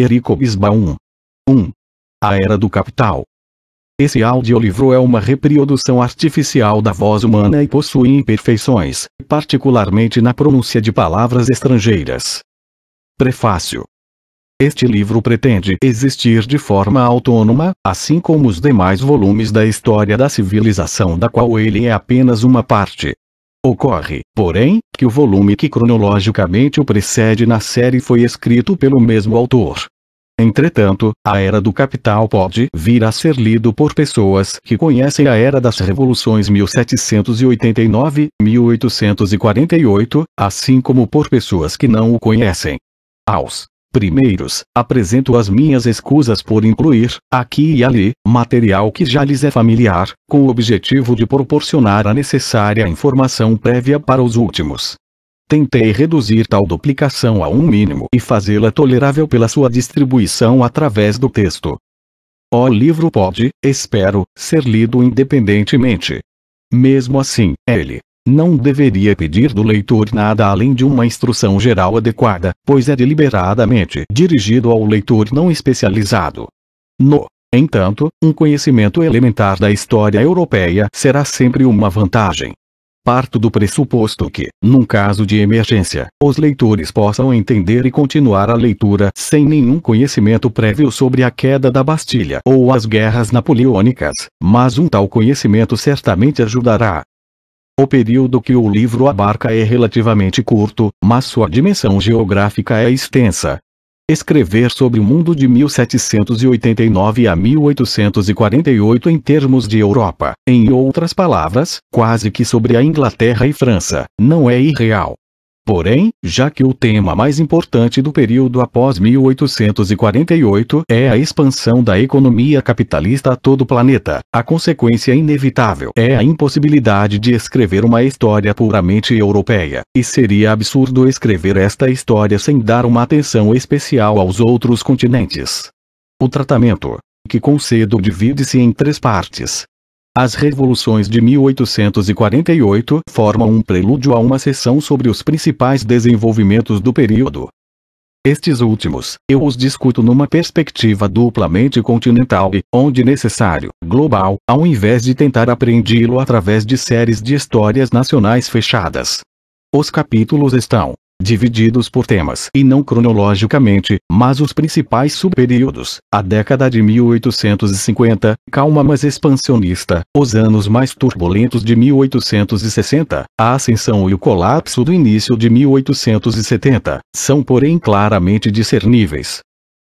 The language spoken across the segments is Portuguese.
Erico Bisbaum. 1. A Era do Capital. Esse audiolivro é uma reprodução artificial da voz humana e possui imperfeições, particularmente na pronúncia de palavras estrangeiras. Prefácio. Este livro pretende existir de forma autônoma, assim como os demais volumes da história da civilização da qual ele é apenas uma parte. Ocorre, porém, que o volume que cronologicamente o precede na série foi escrito pelo mesmo autor. Entretanto, a Era do Capital pode vir a ser lido por pessoas que conhecem a Era das Revoluções 1789, 1848, assim como por pessoas que não o conhecem. Aos Primeiros, apresento as minhas escusas por incluir, aqui e ali, material que já lhes é familiar, com o objetivo de proporcionar a necessária informação prévia para os últimos. Tentei reduzir tal duplicação a um mínimo e fazê-la tolerável pela sua distribuição através do texto. O livro pode, espero, ser lido independentemente. Mesmo assim, ele não deveria pedir do leitor nada além de uma instrução geral adequada, pois é deliberadamente dirigido ao leitor não especializado. No entanto, um conhecimento elementar da história europeia será sempre uma vantagem. Parto do pressuposto que, num caso de emergência, os leitores possam entender e continuar a leitura sem nenhum conhecimento prévio sobre a queda da Bastilha ou as guerras napoleônicas, mas um tal conhecimento certamente ajudará o período que o livro abarca é relativamente curto, mas sua dimensão geográfica é extensa. Escrever sobre o mundo de 1789 a 1848 em termos de Europa, em outras palavras, quase que sobre a Inglaterra e França, não é irreal, Porém, já que o tema mais importante do período após 1848 é a expansão da economia capitalista a todo o planeta, a consequência inevitável é a impossibilidade de escrever uma história puramente europeia, e seria absurdo escrever esta história sem dar uma atenção especial aos outros continentes. O tratamento que concedo divide-se em três partes, as revoluções de 1848 formam um prelúdio a uma sessão sobre os principais desenvolvimentos do período. Estes últimos, eu os discuto numa perspectiva duplamente continental e, onde necessário, global, ao invés de tentar aprendê lo através de séries de histórias nacionais fechadas. Os capítulos estão, divididos por temas e não cronologicamente, mas os principais subperíodos, a década de 1850, calma mas expansionista, os anos mais turbulentos de 1860, a ascensão e o colapso do início de 1870, são porém claramente discerníveis.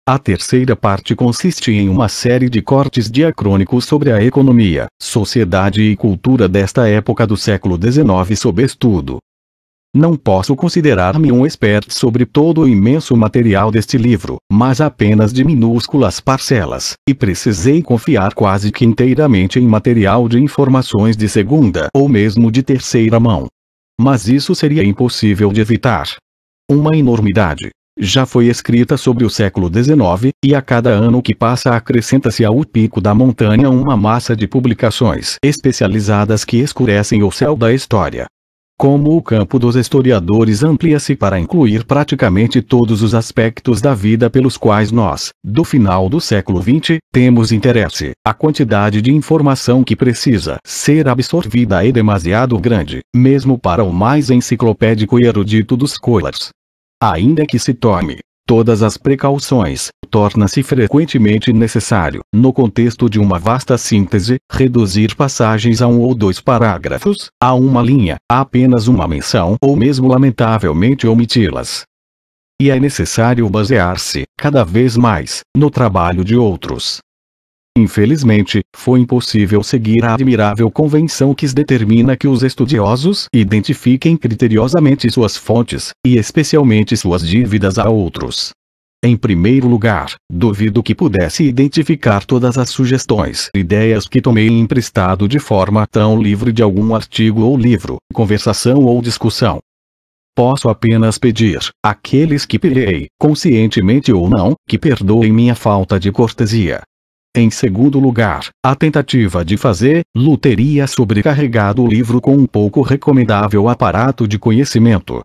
A terceira parte consiste em uma série de cortes diacrônicos sobre a economia, sociedade e cultura desta época do século XIX sob estudo, não posso considerar-me um expert sobre todo o imenso material deste livro, mas apenas de minúsculas parcelas, e precisei confiar quase que inteiramente em material de informações de segunda ou mesmo de terceira mão. Mas isso seria impossível de evitar. Uma enormidade. Já foi escrita sobre o século XIX, e a cada ano que passa acrescenta-se ao pico da montanha uma massa de publicações especializadas que escurecem o céu da história como o campo dos historiadores amplia-se para incluir praticamente todos os aspectos da vida pelos quais nós, do final do século XX, temos interesse, a quantidade de informação que precisa ser absorvida é demasiado grande, mesmo para o mais enciclopédico e erudito dos scholars. Ainda que se tome Todas as precauções torna-se frequentemente necessário, no contexto de uma vasta síntese, reduzir passagens a um ou dois parágrafos, a uma linha, a apenas uma menção ou mesmo lamentavelmente omiti-las. E é necessário basear-se, cada vez mais, no trabalho de outros, Infelizmente, foi impossível seguir a admirável convenção que determina que os estudiosos identifiquem criteriosamente suas fontes, e especialmente suas dívidas a outros. Em primeiro lugar, duvido que pudesse identificar todas as sugestões, ideias que tomei emprestado de forma tão livre de algum artigo ou livro, conversação ou discussão. Posso apenas pedir, àqueles que pilhei, conscientemente ou não, que perdoem minha falta de cortesia, em segundo lugar, a tentativa de fazer luteria sobrecarregado o livro com um pouco recomendável aparato de conhecimento,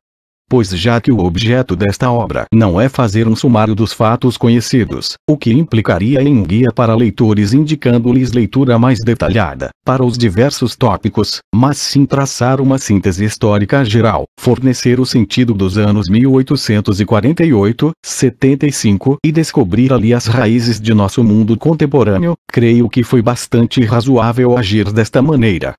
pois já que o objeto desta obra não é fazer um sumário dos fatos conhecidos, o que implicaria em um guia para leitores indicando-lhes leitura mais detalhada para os diversos tópicos, mas sim traçar uma síntese histórica geral, fornecer o sentido dos anos 1848, 75 e descobrir ali as raízes de nosso mundo contemporâneo, creio que foi bastante razoável agir desta maneira.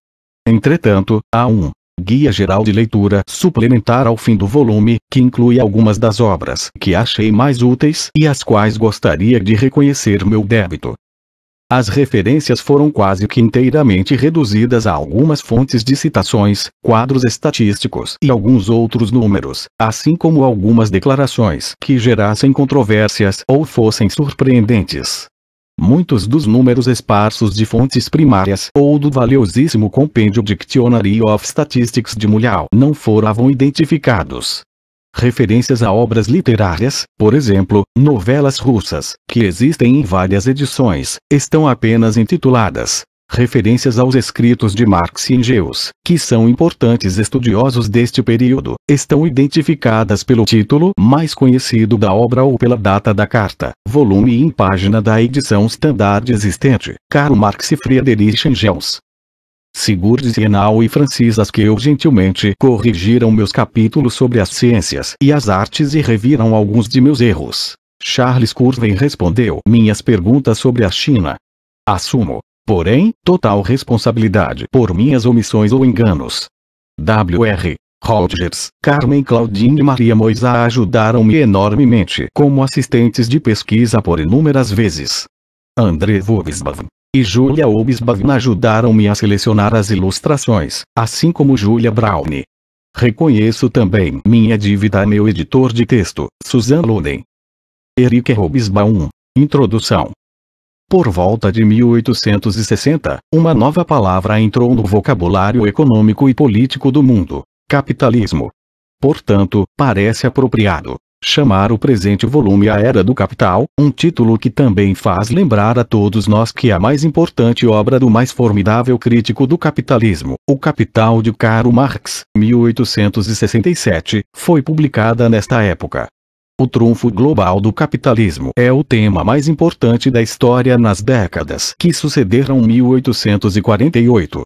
Entretanto, há um Guia Geral de Leitura Suplementar ao fim do volume, que inclui algumas das obras que achei mais úteis e as quais gostaria de reconhecer meu débito. As referências foram quase que inteiramente reduzidas a algumas fontes de citações, quadros estatísticos e alguns outros números, assim como algumas declarações que gerassem controvérsias ou fossem surpreendentes. Muitos dos números esparsos de fontes primárias ou do valiosíssimo compêndio Dictionary of Statistics de Mulhau não foram identificados. Referências a obras literárias, por exemplo, novelas russas, que existem em várias edições, estão apenas intituladas referências aos escritos de Marx e Engels, que são importantes estudiosos deste período, estão identificadas pelo título mais conhecido da obra ou pela data da carta, volume e em página da edição standard existente, Karl Marx e Friedrich Engels. Sigurd Sienal e Francisas que eu gentilmente corrigiram meus capítulos sobre as ciências e as artes e reviram alguns de meus erros. Charles Curven respondeu minhas perguntas sobre a China. Assumo porém, total responsabilidade por minhas omissões ou enganos. W.R. Rogers, Carmen Claudine e Maria Moisa ajudaram-me enormemente como assistentes de pesquisa por inúmeras vezes. André Vobisbav e Julia Obisbav ajudaram-me a selecionar as ilustrações, assim como Julia Brown. Reconheço também minha dívida a meu editor de texto, Susan Luden. Eric Robisbaum, Introdução por volta de 1860, uma nova palavra entrou no vocabulário econômico e político do mundo: capitalismo. Portanto, parece apropriado chamar o presente volume A Era do Capital, um título que também faz lembrar a todos nós que a mais importante obra do mais formidável crítico do capitalismo, O Capital de Karl Marx, 1867, foi publicada nesta época. O trunfo global do capitalismo é o tema mais importante da história nas décadas que sucederam 1848.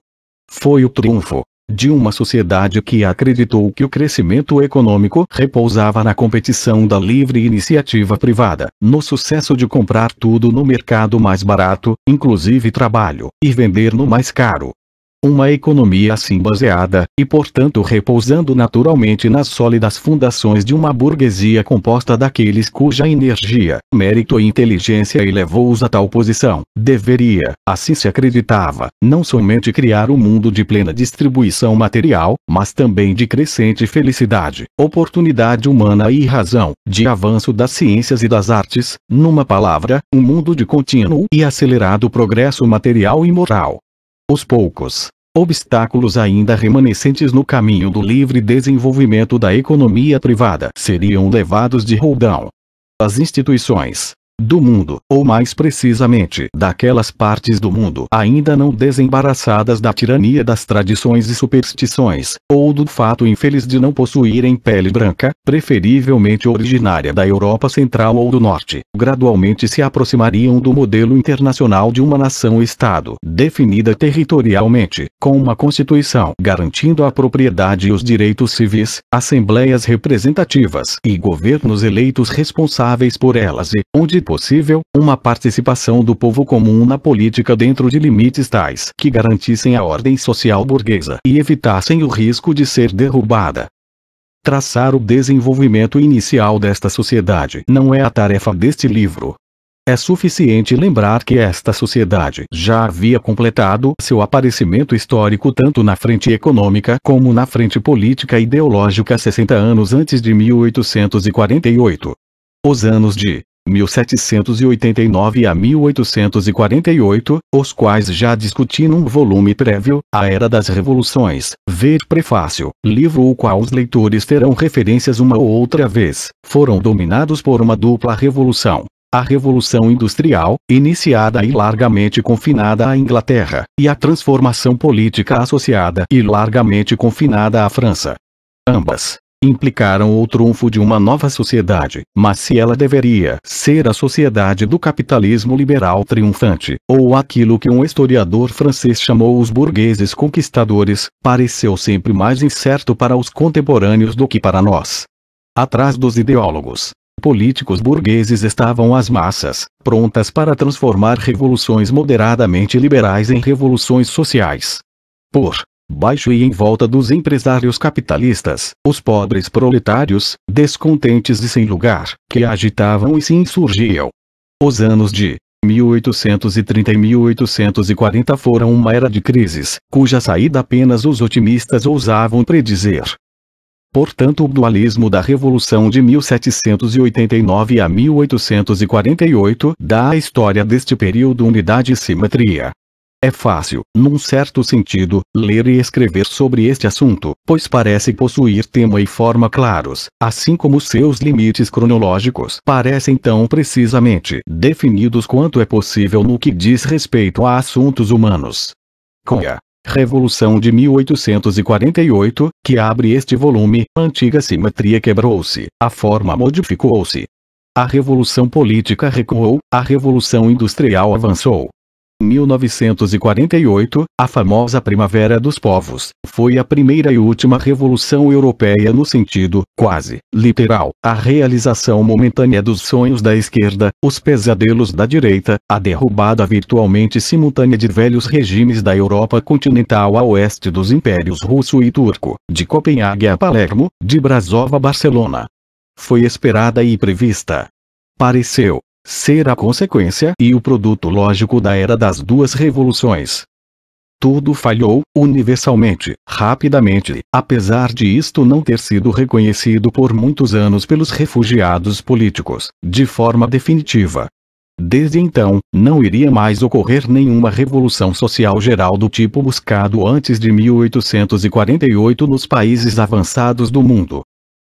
Foi o triunfo de uma sociedade que acreditou que o crescimento econômico repousava na competição da livre iniciativa privada, no sucesso de comprar tudo no mercado mais barato, inclusive trabalho, e vender no mais caro, uma economia assim baseada, e portanto repousando naturalmente nas sólidas fundações de uma burguesia composta daqueles cuja energia, mérito e inteligência elevou-os a tal posição, deveria, assim se acreditava, não somente criar um mundo de plena distribuição material, mas também de crescente felicidade, oportunidade humana e razão, de avanço das ciências e das artes, numa palavra, um mundo de contínuo e acelerado progresso material e moral os poucos obstáculos ainda remanescentes no caminho do livre desenvolvimento da economia privada seriam levados de roldão. As instituições do mundo, ou mais precisamente, daquelas partes do mundo ainda não desembaraçadas da tirania das tradições e superstições, ou do fato infeliz de não possuírem pele branca, preferivelmente originária da Europa Central ou do Norte, gradualmente se aproximariam do modelo internacional de uma nação-estado, definida territorialmente, com uma constituição garantindo a propriedade e os direitos civis, assembleias representativas e governos eleitos responsáveis por elas e, onde possível, uma participação do povo comum na política dentro de limites tais que garantissem a ordem social burguesa e evitassem o risco de ser derrubada. Traçar o desenvolvimento inicial desta sociedade não é a tarefa deste livro. É suficiente lembrar que esta sociedade já havia completado seu aparecimento histórico tanto na frente econômica como na frente política e ideológica 60 anos antes de 1848. Os anos de 1789 a 1848, os quais já discuti num volume prévio, A Era das Revoluções, ver prefácio, livro o qual os leitores terão referências uma ou outra vez, foram dominados por uma dupla revolução. A Revolução Industrial, iniciada e largamente confinada à Inglaterra, e a transformação política associada e largamente confinada à França. Ambas, implicaram o trunfo de uma nova sociedade, mas se ela deveria ser a sociedade do capitalismo liberal triunfante, ou aquilo que um historiador francês chamou os burgueses conquistadores, pareceu sempre mais incerto para os contemporâneos do que para nós. Atrás dos ideólogos, políticos burgueses estavam as massas, prontas para transformar revoluções moderadamente liberais em revoluções sociais. Por baixo e em volta dos empresários capitalistas, os pobres proletários, descontentes e sem lugar, que agitavam e se insurgiam. Os anos de 1830 e 1840 foram uma era de crises, cuja saída apenas os otimistas ousavam predizer. Portanto, o dualismo da Revolução de 1789 a 1848 dá à história deste período unidade e simetria, é fácil, num certo sentido, ler e escrever sobre este assunto, pois parece possuir tema e forma claros, assim como seus limites cronológicos parecem tão precisamente definidos quanto é possível no que diz respeito a assuntos humanos. Com a Revolução de 1848, que abre este volume, a antiga simetria quebrou-se, a forma modificou-se, a revolução política recuou, a revolução industrial avançou, 1948, a famosa Primavera dos Povos, foi a primeira e última revolução europeia no sentido, quase, literal, a realização momentânea dos sonhos da esquerda, os pesadelos da direita, a derrubada virtualmente simultânea de velhos regimes da Europa continental a oeste dos impérios russo e turco, de Copenhague a Palermo, de Brasov a Barcelona. Foi esperada e prevista. Pareceu, ser a consequência e o produto lógico da era das duas revoluções. Tudo falhou, universalmente, rapidamente, apesar de isto não ter sido reconhecido por muitos anos pelos refugiados políticos, de forma definitiva. Desde então, não iria mais ocorrer nenhuma revolução social geral do tipo buscado antes de 1848 nos países avançados do mundo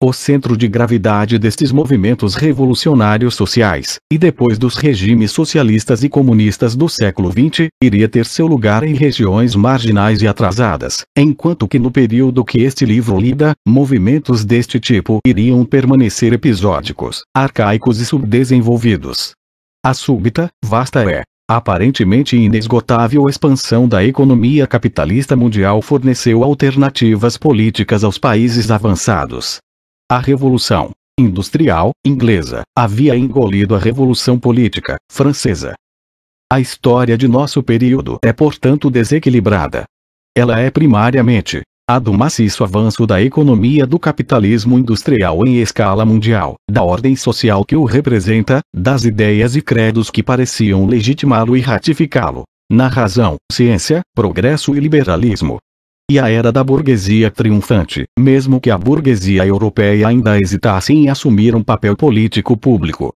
o centro de gravidade destes movimentos revolucionários sociais, e depois dos regimes socialistas e comunistas do século XX, iria ter seu lugar em regiões marginais e atrasadas, enquanto que no período que este livro lida, movimentos deste tipo iriam permanecer episódicos, arcaicos e subdesenvolvidos. A súbita, vasta é, aparentemente inesgotável expansão da economia capitalista mundial forneceu alternativas políticas aos países avançados, a Revolução Industrial Inglesa havia engolido a Revolução Política Francesa. A história de nosso período é, portanto, desequilibrada. Ela é primariamente a do maciço avanço da economia do capitalismo industrial em escala mundial, da ordem social que o representa, das ideias e credos que pareciam legitimá-lo e ratificá-lo. Na razão, ciência, progresso e liberalismo, e a era da burguesia triunfante, mesmo que a burguesia europeia ainda hesitasse em assumir um papel político público.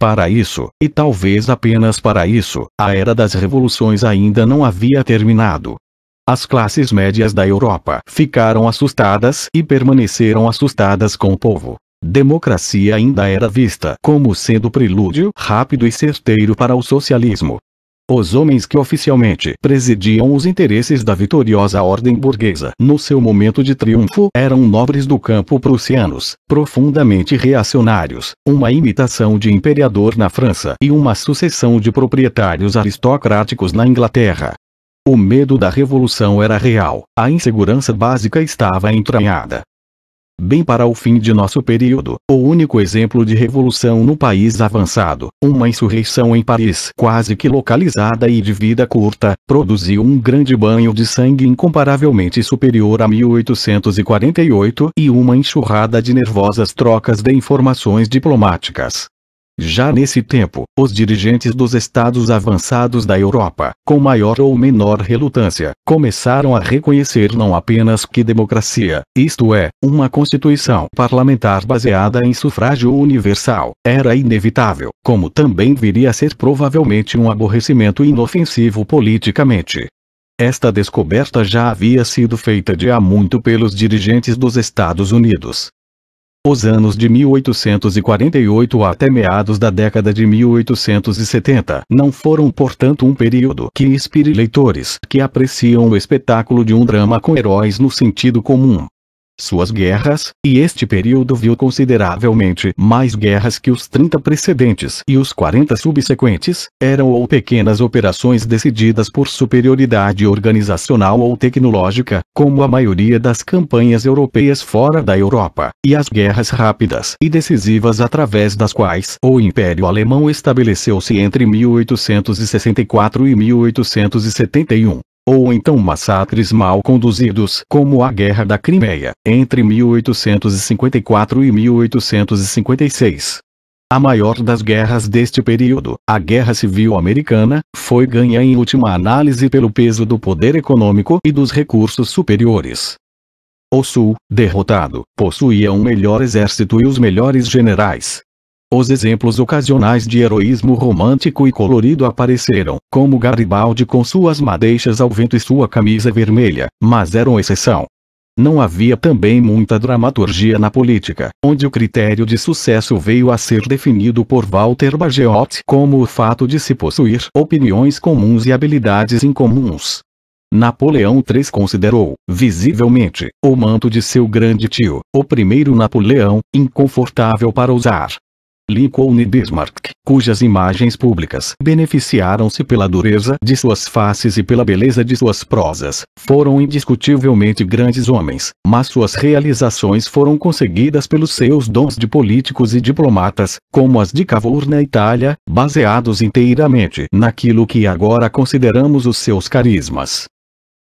Para isso, e talvez apenas para isso, a era das revoluções ainda não havia terminado. As classes médias da Europa ficaram assustadas e permaneceram assustadas com o povo. Democracia ainda era vista como sendo prelúdio rápido e certeiro para o socialismo. Os homens que oficialmente presidiam os interesses da vitoriosa ordem burguesa no seu momento de triunfo eram nobres do campo prussianos, profundamente reacionários, uma imitação de imperador na França e uma sucessão de proprietários aristocráticos na Inglaterra. O medo da revolução era real, a insegurança básica estava entranhada, bem para o fim de nosso período, o único exemplo de revolução no país avançado, uma insurreição em Paris quase que localizada e de vida curta, produziu um grande banho de sangue incomparavelmente superior a 1848 e uma enxurrada de nervosas trocas de informações diplomáticas. Já nesse tempo, os dirigentes dos estados avançados da Europa, com maior ou menor relutância, começaram a reconhecer não apenas que democracia, isto é, uma constituição parlamentar baseada em sufrágio universal, era inevitável, como também viria a ser provavelmente um aborrecimento inofensivo politicamente. Esta descoberta já havia sido feita de há muito pelos dirigentes dos Estados Unidos, os anos de 1848 até meados da década de 1870 não foram, portanto, um período que inspire leitores que apreciam o espetáculo de um drama com heróis no sentido comum suas guerras, e este período viu consideravelmente mais guerras que os 30 precedentes e os 40 subsequentes, eram ou pequenas operações decididas por superioridade organizacional ou tecnológica, como a maioria das campanhas europeias fora da Europa, e as guerras rápidas e decisivas através das quais o Império Alemão estabeleceu-se entre 1864 e 1871 ou então massacres mal conduzidos como a Guerra da Crimeia, entre 1854 e 1856. A maior das guerras deste período, a Guerra Civil Americana, foi ganha em última análise pelo peso do poder econômico e dos recursos superiores. O Sul, derrotado, possuía um melhor exército e os melhores generais, os exemplos ocasionais de heroísmo romântico e colorido apareceram, como Garibaldi com suas madeixas ao vento e sua camisa vermelha, mas eram exceção. Não havia também muita dramaturgia na política, onde o critério de sucesso veio a ser definido por Walter Bagehot como o fato de se possuir opiniões comuns e habilidades incomuns. Napoleão III considerou, visivelmente, o manto de seu grande tio, o primeiro Napoleão, inconfortável para usar, Lincoln e Bismarck, cujas imagens públicas beneficiaram-se pela dureza de suas faces e pela beleza de suas prosas, foram indiscutivelmente grandes homens, mas suas realizações foram conseguidas pelos seus dons de políticos e diplomatas, como as de Cavour na Itália, baseados inteiramente naquilo que agora consideramos os seus carismas.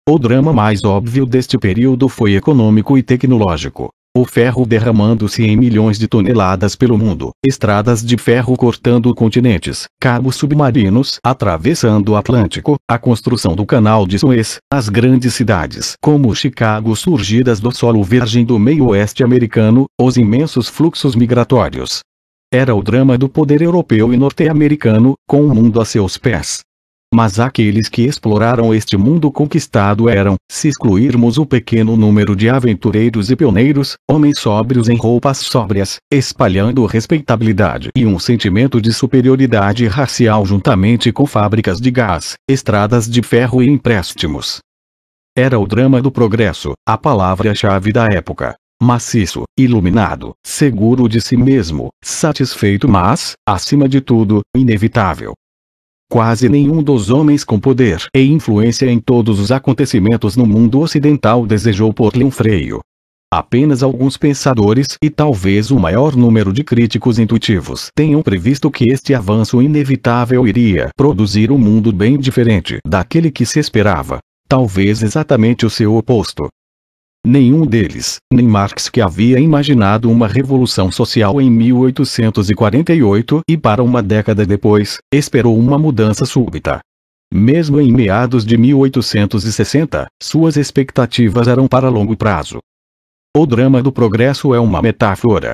O drama mais óbvio deste período foi econômico e tecnológico o ferro derramando-se em milhões de toneladas pelo mundo, estradas de ferro cortando continentes, cabos submarinos atravessando o Atlântico, a construção do canal de Suez, as grandes cidades como Chicago surgidas do solo virgem do meio-oeste americano, os imensos fluxos migratórios. Era o drama do poder europeu e norte-americano, com o mundo a seus pés mas aqueles que exploraram este mundo conquistado eram, se excluirmos o pequeno número de aventureiros e pioneiros, homens sóbrios em roupas sóbrias, espalhando respeitabilidade e um sentimento de superioridade racial juntamente com fábricas de gás, estradas de ferro e empréstimos. Era o drama do progresso, a palavra-chave da época maciço, iluminado, seguro de si mesmo, satisfeito mas, acima de tudo, inevitável, Quase nenhum dos homens com poder e influência em todos os acontecimentos no mundo ocidental desejou pôr-lhe um freio. Apenas alguns pensadores e talvez o maior número de críticos intuitivos tenham previsto que este avanço inevitável iria produzir um mundo bem diferente daquele que se esperava, talvez exatamente o seu oposto nenhum deles, nem Marx que havia imaginado uma revolução social em 1848 e para uma década depois, esperou uma mudança súbita. Mesmo em meados de 1860, suas expectativas eram para longo prazo. O drama do progresso é uma metáfora.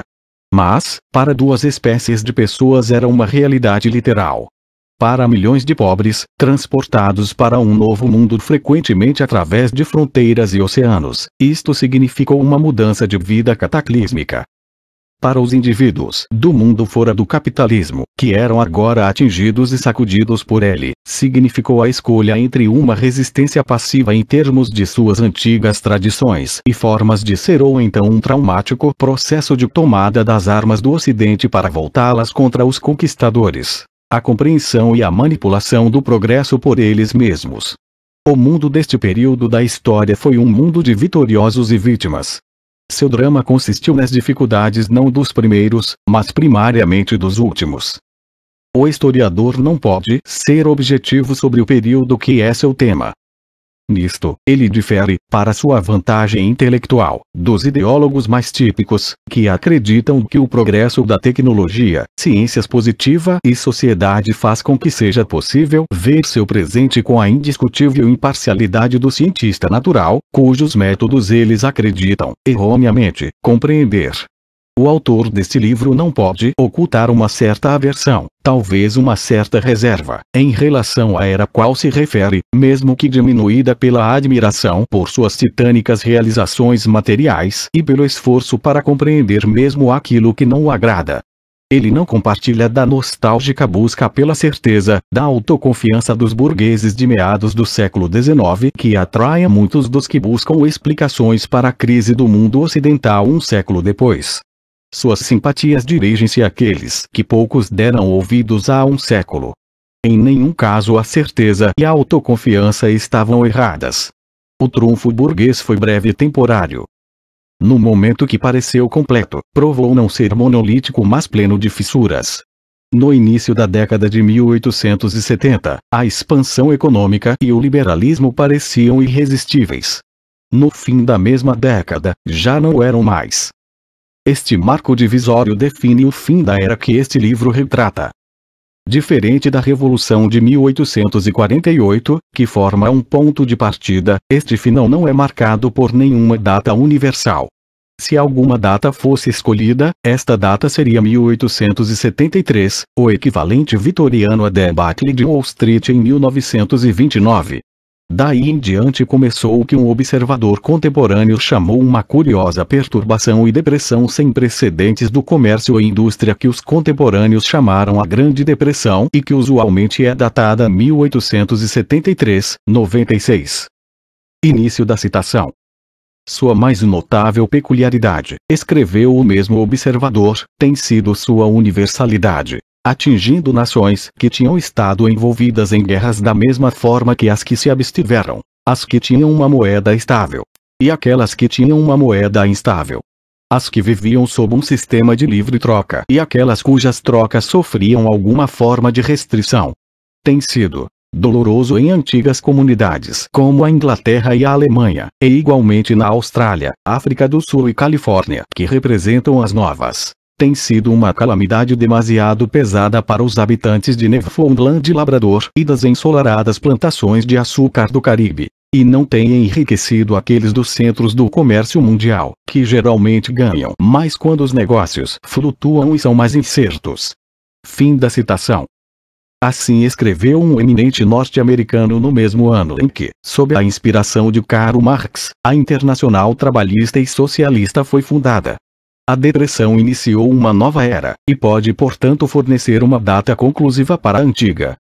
Mas, para duas espécies de pessoas era uma realidade literal para milhões de pobres, transportados para um novo mundo frequentemente através de fronteiras e oceanos. Isto significou uma mudança de vida cataclísmica. Para os indivíduos do mundo fora do capitalismo, que eram agora atingidos e sacudidos por ele, significou a escolha entre uma resistência passiva em termos de suas antigas tradições e formas de ser ou então um traumático processo de tomada das armas do Ocidente para voltá-las contra os conquistadores a compreensão e a manipulação do progresso por eles mesmos. O mundo deste período da história foi um mundo de vitoriosos e vítimas. Seu drama consistiu nas dificuldades não dos primeiros, mas primariamente dos últimos. O historiador não pode ser objetivo sobre o período que é seu tema, Nisto, ele difere, para sua vantagem intelectual, dos ideólogos mais típicos, que acreditam que o progresso da tecnologia, ciências positiva e sociedade faz com que seja possível ver seu presente com a indiscutível imparcialidade do cientista natural, cujos métodos eles acreditam, erroneamente, compreender. O autor deste livro não pode ocultar uma certa aversão, talvez uma certa reserva, em relação à era a qual se refere, mesmo que diminuída pela admiração por suas titânicas realizações materiais e pelo esforço para compreender mesmo aquilo que não o agrada. Ele não compartilha da nostálgica busca pela certeza, da autoconfiança dos burgueses de meados do século XIX que atrai a muitos dos que buscam explicações para a crise do mundo ocidental um século depois. Suas simpatias dirigem-se àqueles que poucos deram ouvidos há um século. Em nenhum caso a certeza e a autoconfiança estavam erradas. O trunfo burguês foi breve e temporário. No momento que pareceu completo, provou não ser monolítico mas pleno de fissuras. No início da década de 1870, a expansão econômica e o liberalismo pareciam irresistíveis. No fim da mesma década, já não eram mais. Este marco divisório define o fim da era que este livro retrata. Diferente da Revolução de 1848, que forma um ponto de partida, este final não é marcado por nenhuma data universal. Se alguma data fosse escolhida, esta data seria 1873, o equivalente vitoriano a debacle de Wall Street em 1929. Daí em diante começou o que um observador contemporâneo chamou uma curiosa perturbação e depressão sem precedentes do comércio e indústria que os contemporâneos chamaram a Grande Depressão e que usualmente é datada 1873-96. Início da citação. Sua mais notável peculiaridade, escreveu o mesmo observador, tem sido sua universalidade atingindo nações que tinham estado envolvidas em guerras da mesma forma que as que se abstiveram, as que tinham uma moeda estável e aquelas que tinham uma moeda instável. As que viviam sob um sistema de livre troca e aquelas cujas trocas sofriam alguma forma de restrição. Tem sido doloroso em antigas comunidades como a Inglaterra e a Alemanha, e igualmente na Austrália, África do Sul e Califórnia, que representam as novas tem sido uma calamidade demasiado pesada para os habitantes de Newfoundland e Labrador e das ensolaradas plantações de açúcar do Caribe. E não tem enriquecido aqueles dos centros do comércio mundial, que geralmente ganham mais quando os negócios flutuam e são mais incertos. Fim da citação. Assim escreveu um eminente norte-americano no mesmo ano em que, sob a inspiração de Karl Marx, a Internacional Trabalhista e Socialista foi fundada. A depressão iniciou uma nova era, e pode portanto fornecer uma data conclusiva para a antiga.